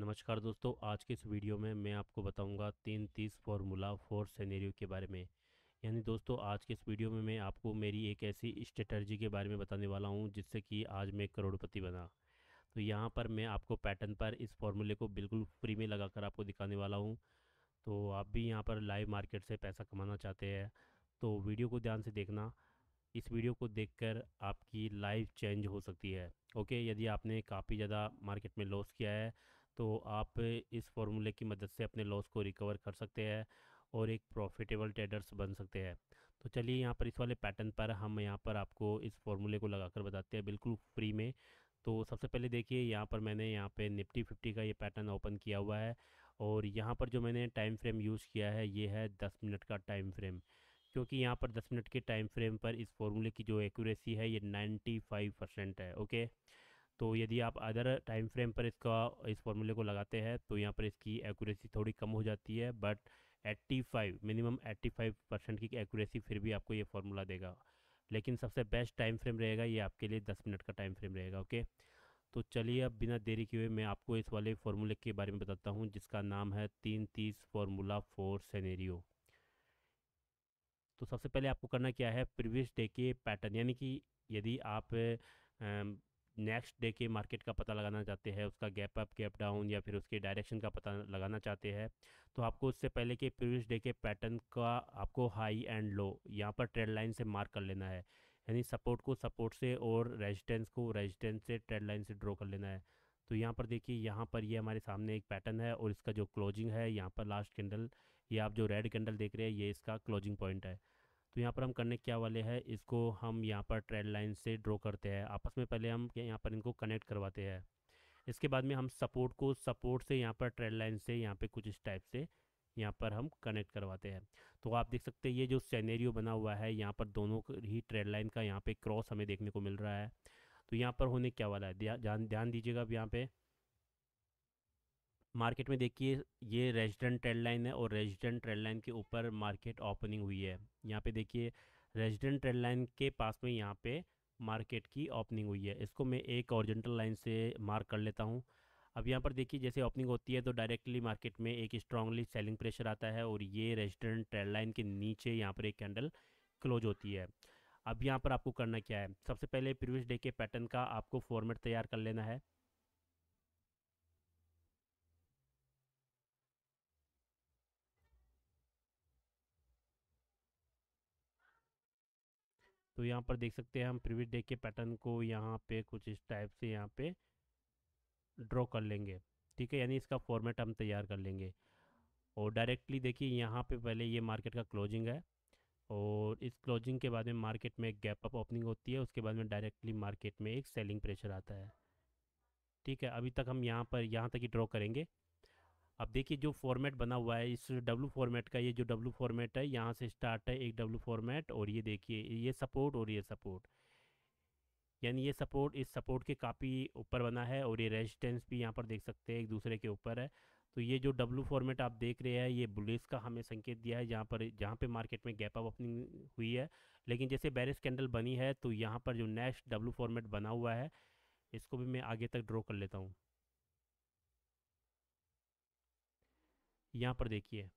नमस्कार दोस्तों आज के इस वीडियो में मैं आपको बताऊंगा तीन तीस फॉर्मूला फोर सेनेरियो के बारे में यानी दोस्तों आज के इस वीडियो में मैं आपको मेरी एक ऐसी स्ट्रेटर्जी के बारे में बताने वाला हूं जिससे कि आज मैं करोड़पति बना तो यहाँ पर मैं आपको पैटर्न पर इस फॉर्मूले को बिल्कुल फ्री में लगा आपको दिखाने वाला हूँ तो आप भी यहाँ पर लाइव मार्केट से पैसा कमाना चाहते हैं तो वीडियो को ध्यान से देखना इस वीडियो को देख आपकी लाइफ चेंज हो सकती है ओके यदि आपने काफ़ी ज़्यादा मार्केट में लॉस किया है तो आप इस फार्मूले की मदद से अपने लॉस को रिकवर कर सकते हैं और एक प्रॉफिटेबल ट्रेडर्स बन सकते हैं तो चलिए यहाँ पर इस वाले पैटर्न पर हम यहाँ पर आपको इस फॉर्मूले को लगाकर बताते हैं बिल्कुल फ्री में तो सबसे पहले देखिए यहाँ पर मैंने यहाँ पे निफ्टी फिफ्टी का ये पैटर्न ओपन किया हुआ है और यहाँ पर जो मैंने टाइम फ्रेम यूज़ किया है ये है दस मिनट का टाइम फ्रेम क्योंकि यहाँ पर दस मिनट के टाइम फ्रेम पर इस फॉर्मूले की जो एक्यूरेसी है ये नाइन्टी फाइव परसेंट है ओके तो यदि आप अदर टाइम फ्रेम पर इसका इस फॉर्मूले को लगाते हैं तो यहाँ पर इसकी एक्यूरेसी थोड़ी कम हो जाती है बट 85 मिनिमम 85 परसेंट की एक्यूरेसी फिर भी आपको ये फार्मूला देगा लेकिन सबसे बेस्ट टाइम फ्रेम रहेगा ये आपके लिए 10 मिनट का टाइम फ्रेम रहेगा ओके तो चलिए अब बिना देरी किए मैं आपको इस वाले फार्मूले के बारे में बताता हूँ जिसका नाम है तीन तीस फार्मूला फोर सैनेरियो तो सबसे पहले आपको करना क्या है प्रीवियस डे के पैटर्न यानी कि यदि आप नेक्स्ट डे के मार्केट का पता लगाना चाहते हैं उसका गैप अप गैप डाउन या फिर उसके डायरेक्शन का पता लगाना चाहते हैं तो आपको उससे पहले के प्रीवियस डे के पैटर्न का आपको हाई एंड लो यहाँ पर ट्रेड लाइन से मार्क कर लेना है यानी सपोर्ट को सपोर्ट से और रेजिस्टेंस को रेजिस्टेंस से ट्रेड लाइन से ड्रॉ कर लेना है तो यहाँ पर देखिए यहाँ पर ये यह हमारे सामने एक पैटर्न है और इसका जो क्लोजिंग है यहाँ पर लास्ट कैंडल ये आप जो रेड कैंडल देख रहे हैं ये इसका क्लोजिंग पॉइंट है तो यहाँ पर हम करने क्या वाले हैं इसको हम यहाँ पर ट्रेड लाइन से ड्रॉ करते हैं आपस में पहले हम यहाँ पर इनको कनेक्ट करवाते हैं इसके बाद में हम सपोर्ट को सपोर्ट से यहाँ पर ट्रेड लाइन से यहाँ पर कुछ इस टाइप से यहाँ पर हम कनेक्ट करवाते हैं तो आप देख सकते हैं ये जो सैनेरियो बना हुआ है यहाँ पर दोनों ही ट्रेड लाइन का यहाँ पर क्रॉस हमें देखने को मिल रहा है तो यहाँ पर होने क्या वाला है ध्यान दीजिएगा अब यहाँ पर मार्केट में देखिए ये रेजिडेंट ट्रेड लाइन है और रेजिडेंट ट्रेड लाइन के ऊपर मार्केट ओपनिंग हुई है यहाँ पे देखिए रेजिडेंट ट्रेड लाइन के पास में यहाँ पे मार्केट की ओपनिंग हुई है इसको मैं एक ऑरिजेंटल लाइन से मार्क कर लेता हूँ अब यहाँ पर देखिए जैसे ओपनिंग होती है तो डायरेक्टली मार्केट में एक स्ट्रांगली सेलिंग प्रेशर आता है और ये रेजिडेंट ट्रेड लाइन के नीचे यहाँ पर एक कैंडल क्लोज होती है अब यहाँ पर आपको करना क्या है सबसे पहले प्रीवियस डे के पैटर्न का आपको फॉर्मेट तैयार कर लेना है तो यहाँ पर देख सकते हैं हम प्रीवियस डे के पैटर्न को यहाँ पे कुछ इस टाइप से यहाँ पे ड्रॉ कर लेंगे ठीक है यानी इसका फॉर्मेट हम तैयार कर लेंगे और डायरेक्टली देखिए यहाँ पे पहले ये मार्केट का क्लोजिंग है और इस क्लोजिंग के बाद में मार्केट में एक गैप अप ओपनिंग होती है उसके बाद में डायरेक्टली मार्केट में एक सेलिंग प्रेशर आता है ठीक है अभी तक हम यहाँ पर यहाँ तक ही ड्रॉ करेंगे अब देखिए जो फॉर्मेट बना हुआ है इस डब्लू फॉर्मेट का ये जो डब्लू फॉर्मेट है यहाँ से स्टार्ट है एक डब्लू फॉर्मेट और ये देखिए ये सपोर्ट और ये सपोर्ट यानी ये सपोर्ट इस सपोर्ट के काफ़ी ऊपर बना है और ये रेजिस्टेंस भी यहाँ पर देख सकते हैं एक दूसरे के ऊपर है तो ये जो डब्लू फॉर्मेट आप देख रहे हैं ये बुलिस का हमें संकेत दिया है जहाँ पर जहाँ पे मार्केट में गैप अप ओपनिंग हुई है लेकिन जैसे बैरिस कैंडल बनी है तो यहाँ पर जो नेक्स्ट डब्लू फॉर्मेट बना हुआ है इसको भी मैं आगे तक ड्रॉ कर लेता हूँ यहाँ पर देखिए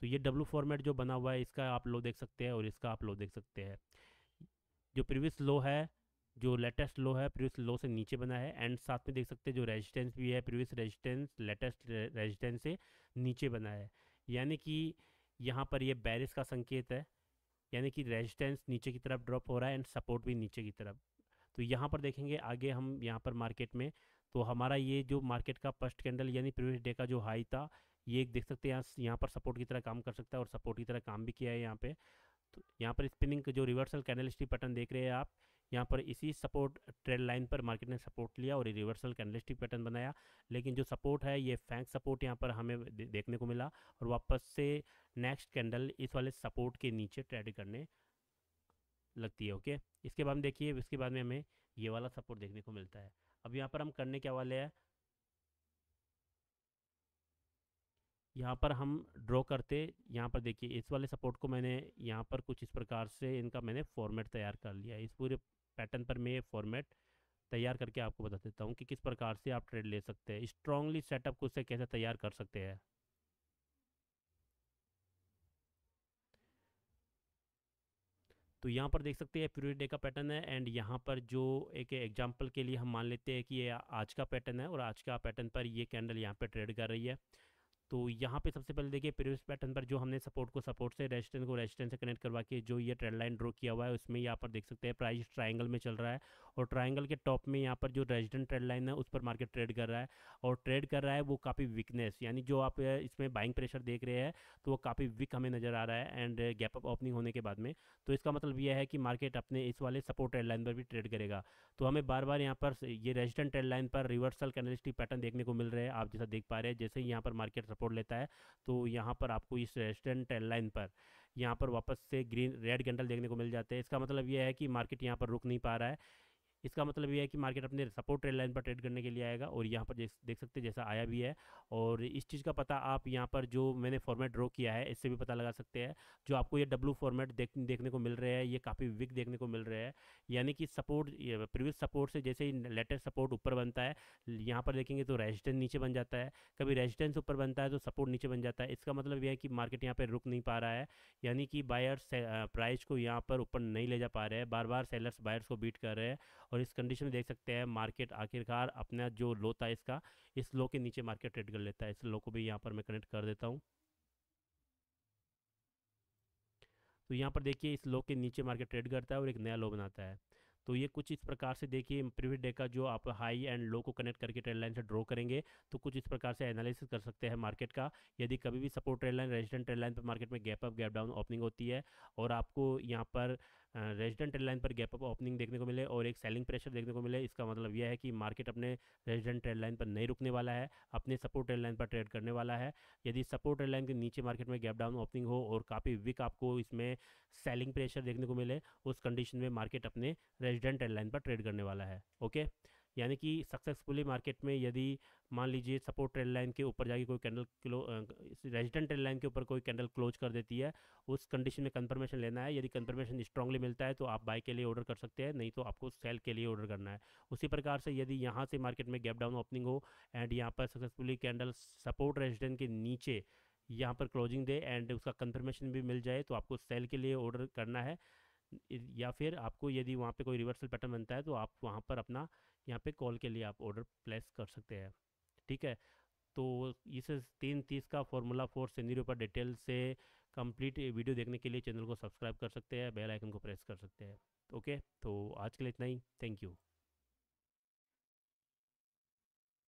तो ये डब्लू फॉर्मेट जो बना हुआ है इसका आप लो देख सकते हैं और इसका आप लो देख सकते हैं जो प्रीवियस लो है जो लेटेस्ट लो है प्रीवियस लो से नीचे बना है एंड साथ में देख सकते हैं जो रेजिस्टेंस भी है प्रीवियस रेजिस्टेंस लेटेस्ट रेजिस्टेंस से नीचे बना है यानी कि यहाँ पर ये बैरिस का संकेत है यानी कि रेजिस्टेंस नीचे की तरफ ड्रॉप हो रहा है एंड सपोर्ट भी नीचे की तरफ तो यहाँ पर देखेंगे आगे हम यहाँ पर मार्केट में तो हमारा ये जो मार्केट का फर्स्ट कैंडल यानी प्रीवियस डे का जो हाई था ये देख सकते हैं यहाँ यहाँ पर सपोर्ट की तरह काम कर सकता है और सपोर्ट की तरह काम भी किया है यहाँ पे तो यहाँ पर स्पिनिंग जो रिवर्सल कैंडल स्टिक पैटर्न देख रहे हैं आप यहाँ पर इसी सपोर्ट ट्रेड लाइन पर मार्केट ने सपोर्ट लिया और रिवर्सल कैंडलस्टिक पैटर्न बनाया लेकिन जो सपोर्ट है ये फैंक सपोर्ट यहाँ पर हमें देखने को मिला और वापस से नेक्स्ट कैंडल इस वाले सपोर्ट के नीचे ट्रेड करने लगती है ओके इसके बाद में देखिए इसके बाद में हमें ये वाला सपोर्ट देखने को मिलता है यहाँ पर हम करने क्या वाले हैं यहाँ पर हम ड्रॉ करते यहाँ पर देखिए इस वाले सपोर्ट को मैंने यहाँ पर कुछ इस प्रकार से इनका मैंने फॉर्मेट तैयार कर लिया इस पूरे पैटर्न पर मैं फॉर्मेट तैयार करके आपको बता देता हूँ कि किस प्रकार से आप ट्रेड ले सकते हैं स्ट्रांगली सेटअप को उसे कैसे तैयार कर सकते हैं तो यहाँ पर देख सकते हैं पूरे डे का पैटर्न है एंड यहाँ पर जो एक एग्जाम्पल के लिए हम मान लेते हैं कि ये आज का पैटर्न है और आज का पैटर्न पर ये कैंडल यहाँ पर ट्रेड कर रही है तो यहाँ पे सबसे पहले देखिए प्रीवियस पैटर्न पर जो हमने सपोर्ट को सपोर्ट से रेजिस्टेंस को रेजिस्टेंस से कनेक्ट करवा के जो ये ट्रेड लाइन ड्रॉ किया हुआ है उसमें यहाँ पर देख सकते हैं प्राइस ट्राइंगल में चल रहा है और ट्राइंगल के टॉप में यहाँ पर जो रेजिडेंट ट्रेड लाइन है उस पर मार्केट ट्रेड कर रहा है और ट्रेड कर रहा है वो काफ़ी वीकनेस यानी जो आप इसमें बाइंग प्रेशर देख रहे हैं तो वो काफ़ी वीक हमें नजर आ रहा है एंड गैप अप ओपनिंग होने के बाद में तो इसका मतलब यह है कि मार्केट अपने इस वाले सपोर्ट ट्रेड लाइन पर भी ट्रेड करेगा तो हमें बार बार यहाँ पर ये रेजिडेंट ट्रेड लाइन पर रिवर्सल कैनलिस्टिक पैटर्न देखने को मिल रहे हैं आप जैसा देख पा रहे हैं जैसे ही यहाँ पर मार्केट सपोर्ट लेता है तो यहाँ पर आपको इस रेजिस्टेंट लाइन पर यहाँ पर वापस से ग्रीन रेड कैंडल देखने को मिल जाते हैं इसका मतलब ये है कि मार्केट यहाँ पर रुक नहीं पा रहा है इसका मतलब ये है कि मार्केट अपने सपोर्ट ट्रेड लाइन पर ट्रेड करने के लिए आएगा और यहाँ पर देख सकते हैं जैसा आया भी है और इस चीज़ का पता आप यहाँ पर जो मैंने फॉर्मेट ड्रॉ किया है इससे भी पता लगा सकते हैं जो आपको ये डब्लू फॉर्मेट देख, देखने को मिल रहा है ये काफ़ी वीक देखने को मिल रहे हैं यानी कि सपोर्ट प्रीवियस सपोर्ट से जैसे ही लेटेस्ट सपोर्ट ऊपर बनता है यहाँ पर देखेंगे तो रेजिस्टेंस नीचे बन जाता है कभी रेजिस्टेंस ऊपर बनता है तो सपोर्ट नीचे बन जाता है इसका मतलब यह है कि मार्केट यहाँ पर रुक नहीं पा रहा है यानी कि बायर्स प्राइस को यहाँ पर ऊपर नहीं ले जा पा रहे हैं बार बार सेलर्स बायर्स को बीट कर रहे हैं और इस कंडीशन में देख सकते हैं मार्केट आखिरकार अपना जो लो था इसका इस लो के नीचे मार्केट ट्रेड कर लेता है इस लो को भी यहाँ पर मैं कनेक्ट कर देता हूँ तो यहाँ पर देखिए इस लो के नीचे मार्केट ट्रेड करता है और एक नया लो बनाता है तो ये कुछ इस प्रकार से देखिए प्रीवियस डे का जो आप हाई एंड लो को कनेक्ट करके ट्रेड लाइन से ड्रॉ करेंगे तो कुछ इस प्रकार से एनालिसिस कर सकते हैं मार्केट का यदि कभी भी support trade line resident trade line पर मार्केट में gap up gap down opening होती है और आपको यहाँ पर रेजिडेंट ट्रेड लाइन पर गैप अप ओपनिंग देखने को मिले और एक सेलिंग प्रेशर देखने को मिले इसका मतलब यह है कि मार्केट अपने रेजिडेंट ट्रेड लाइन पर नहीं रुकने वाला है अपने सपोर्ट ट्रेड लाइन पर ट्रेड करने वाला है यदि सपोर्ट ट्रेड लाइन के नीचे मार्केट में गैप डाउन ओपनिंग हो और काफ़ी वीक आपको इसमें सेलिंग प्रेशर देखने को मिले उस कंडीशन में मार्केट अपने रेजिडेंट ट्रेड लाइन पर ट्रेड करने वाला है ओके okay? यानी कि सक्सेसफुली मार्केट में यदि मान लीजिए सपोर्ट ट्रेड लाइन के ऊपर जाके कोई कैंडल क्लो रेजिडेंट ट्रेड लाइन के ऊपर कोई कैंडल क्लोज कर देती है उस कंडीशन में कंफर्मेशन लेना है यदि कंफर्मेशन स्ट्रांगली मिलता है तो आप बाय के लिए ऑर्डर कर सकते हैं नहीं तो आपको सेल के लिए ऑर्डर करना है उसी प्रकार से यदि यहाँ से मार्केट में गैप डाउन ओपनिंग हो एंड यहाँ पर सक्सेसफुली कैंडल सपोर्ट रेजिडेंट के नीचे यहाँ पर क्लोजिंग दे एंड उसका कंफर्मेशन भी मिल जाए तो आपको सेल के लिए ऑर्डर करना है या फिर आपको यदि वहाँ पे कोई रिवर्सल पैटर्न बनता है तो आप वहाँ पर अपना यहाँ पे कॉल के लिए आप ऑर्डर प्लेस कर सकते हैं ठीक है तो इस तीन तीस का फॉर्मूला फोर सिनेरियो पर डिटेल से कंप्लीट वीडियो देखने के लिए चैनल को सब्सक्राइब कर सकते हैं बेल आइकन को प्रेस कर सकते हैं ओके तो आज के लिए इतना ही थैंक यू